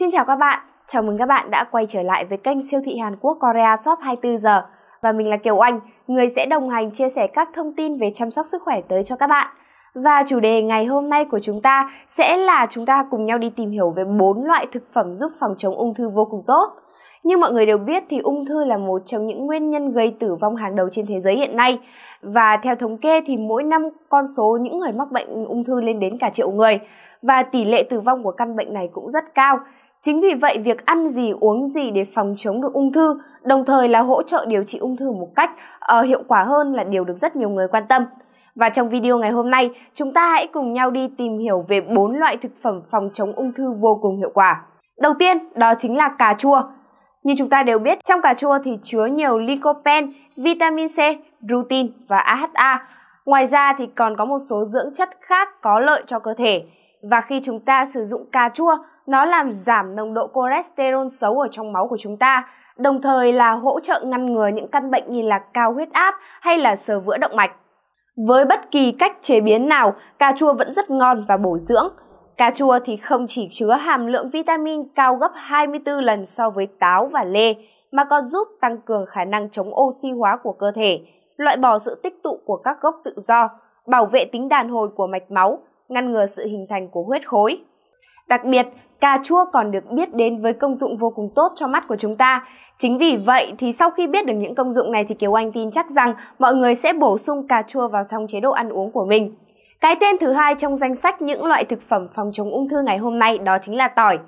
Xin chào các bạn, chào mừng các bạn đã quay trở lại với kênh siêu thị Hàn Quốc Korea Shop 24 giờ và mình là Kiều Anh, người sẽ đồng hành chia sẻ các thông tin về chăm sóc sức khỏe tới cho các bạn. Và chủ đề ngày hôm nay của chúng ta sẽ là chúng ta cùng nhau đi tìm hiểu về bốn loại thực phẩm giúp phòng chống ung thư vô cùng tốt. Như mọi người đều biết thì ung thư là một trong những nguyên nhân gây tử vong hàng đầu trên thế giới hiện nay. Và theo thống kê thì mỗi năm con số những người mắc bệnh ung thư lên đến cả triệu người và tỷ lệ tử vong của căn bệnh này cũng rất cao. Chính vì vậy, việc ăn gì uống gì để phòng chống được ung thư, đồng thời là hỗ trợ điều trị ung thư một cách uh, hiệu quả hơn là điều được rất nhiều người quan tâm. Và trong video ngày hôm nay, chúng ta hãy cùng nhau đi tìm hiểu về bốn loại thực phẩm phòng chống ung thư vô cùng hiệu quả. Đầu tiên, đó chính là cà chua. Như chúng ta đều biết, trong cà chua thì chứa nhiều lycopene, vitamin C, rutin và AHA. Ngoài ra thì còn có một số dưỡng chất khác có lợi cho cơ thể. Và khi chúng ta sử dụng cà chua, nó làm giảm nồng độ cholesterol xấu ở trong máu của chúng ta, đồng thời là hỗ trợ ngăn ngừa những căn bệnh như là cao huyết áp hay là sờ vữa động mạch. Với bất kỳ cách chế biến nào, cà chua vẫn rất ngon và bổ dưỡng. Cà chua thì không chỉ chứa hàm lượng vitamin cao gấp 24 lần so với táo và lê, mà còn giúp tăng cường khả năng chống oxy hóa của cơ thể, loại bỏ sự tích tụ của các gốc tự do, bảo vệ tính đàn hồi của mạch máu, ngăn ngừa sự hình thành của huyết khối. Đặc biệt, cà chua còn được biết đến với công dụng vô cùng tốt cho mắt của chúng ta. Chính vì vậy thì sau khi biết được những công dụng này thì Kiều Anh tin chắc rằng mọi người sẽ bổ sung cà chua vào trong chế độ ăn uống của mình. Cái tên thứ hai trong danh sách những loại thực phẩm phòng chống ung thư ngày hôm nay đó chính là tỏi.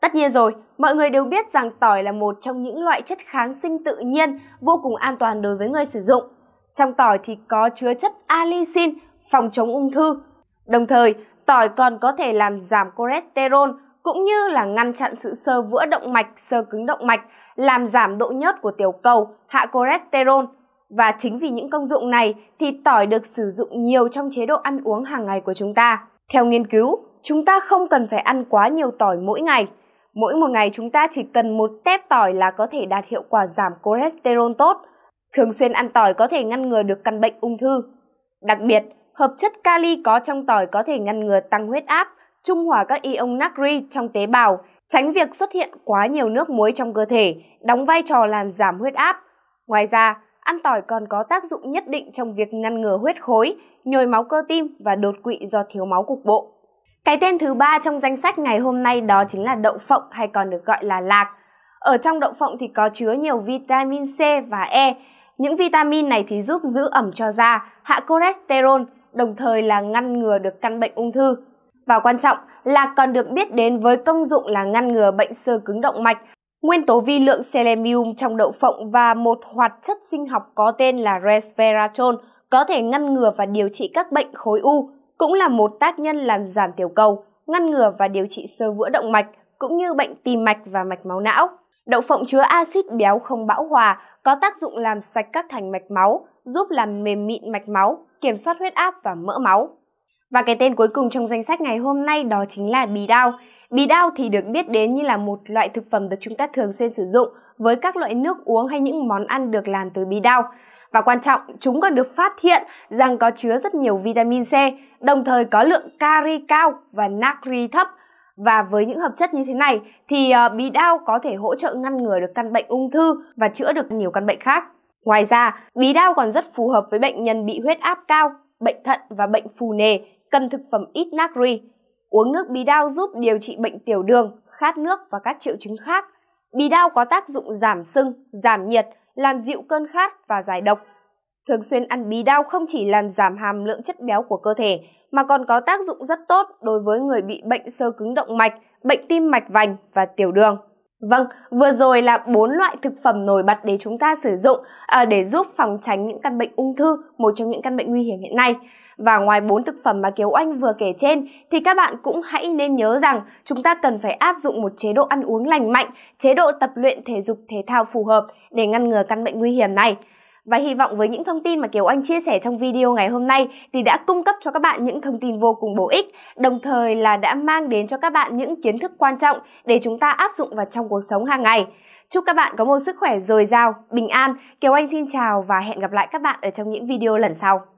Tất nhiên rồi, mọi người đều biết rằng tỏi là một trong những loại chất kháng sinh tự nhiên vô cùng an toàn đối với người sử dụng. Trong tỏi thì có chứa chất alicin phòng chống ung thư, Đồng thời, tỏi còn có thể làm giảm cholesterol cũng như là ngăn chặn sự sơ vữa động mạch, sơ cứng động mạch, làm giảm độ nhớt của tiểu cầu, hạ cholesterol. Và chính vì những công dụng này thì tỏi được sử dụng nhiều trong chế độ ăn uống hàng ngày của chúng ta. Theo nghiên cứu, chúng ta không cần phải ăn quá nhiều tỏi mỗi ngày. Mỗi một ngày chúng ta chỉ cần một tép tỏi là có thể đạt hiệu quả giảm cholesterol tốt. Thường xuyên ăn tỏi có thể ngăn ngừa được căn bệnh ung thư. Đặc biệt, hợp chất kali có trong tỏi có thể ngăn ngừa tăng huyết áp, trung hòa các ion natri trong tế bào, tránh việc xuất hiện quá nhiều nước muối trong cơ thể, đóng vai trò làm giảm huyết áp. Ngoài ra, ăn tỏi còn có tác dụng nhất định trong việc ngăn ngừa huyết khối, nhồi máu cơ tim và đột quỵ do thiếu máu cục bộ. Cái tên thứ ba trong danh sách ngày hôm nay đó chính là đậu phộng hay còn được gọi là lạc. Ở trong đậu phộng thì có chứa nhiều vitamin C và E. Những vitamin này thì giúp giữ ẩm cho da, hạ cholesterol, đồng thời là ngăn ngừa được căn bệnh ung thư. Và quan trọng là còn được biết đến với công dụng là ngăn ngừa bệnh sơ cứng động mạch. Nguyên tố vi lượng selenium trong đậu phộng và một hoạt chất sinh học có tên là resveratrol có thể ngăn ngừa và điều trị các bệnh khối u, cũng là một tác nhân làm giảm tiểu cầu, ngăn ngừa và điều trị sơ vữa động mạch, cũng như bệnh tim mạch và mạch máu não. Đậu phộng chứa axit béo không bão hòa, có tác dụng làm sạch các thành mạch máu, giúp làm mềm mịn mạch máu, kiểm soát huyết áp và mỡ máu. Và cái tên cuối cùng trong danh sách ngày hôm nay đó chính là bí đao. Bí đao thì được biết đến như là một loại thực phẩm được chúng ta thường xuyên sử dụng với các loại nước uống hay những món ăn được làm từ bí đao. Và quan trọng, chúng còn được phát hiện rằng có chứa rất nhiều vitamin C, đồng thời có lượng kari cao và natri thấp. Và với những hợp chất như thế này thì ờ, bí đao có thể hỗ trợ ngăn ngừa được căn bệnh ung thư và chữa được nhiều căn bệnh khác. Ngoài ra, bí đao còn rất phù hợp với bệnh nhân bị huyết áp cao, bệnh thận và bệnh phù nề, cần thực phẩm ít natri. Uống nước bí đao giúp điều trị bệnh tiểu đường, khát nước và các triệu chứng khác. Bí đao có tác dụng giảm sưng, giảm nhiệt, làm dịu cơn khát và giải độc. Thường xuyên ăn bí đao không chỉ làm giảm hàm lượng chất béo của cơ thể mà còn có tác dụng rất tốt đối với người bị bệnh sơ cứng động mạch, bệnh tim mạch vành và tiểu đường. Vâng, vừa rồi là bốn loại thực phẩm nổi bật để chúng ta sử dụng à, để giúp phòng tránh những căn bệnh ung thư, một trong những căn bệnh nguy hiểm hiện nay. Và ngoài bốn thực phẩm mà Kiều anh vừa kể trên thì các bạn cũng hãy nên nhớ rằng chúng ta cần phải áp dụng một chế độ ăn uống lành mạnh, chế độ tập luyện thể dục thể thao phù hợp để ngăn ngừa căn bệnh nguy hiểm này. Và hy vọng với những thông tin mà Kiều Anh chia sẻ trong video ngày hôm nay thì đã cung cấp cho các bạn những thông tin vô cùng bổ ích, đồng thời là đã mang đến cho các bạn những kiến thức quan trọng để chúng ta áp dụng vào trong cuộc sống hàng ngày. Chúc các bạn có một sức khỏe dồi dào, bình an. Kiều Anh xin chào và hẹn gặp lại các bạn ở trong những video lần sau.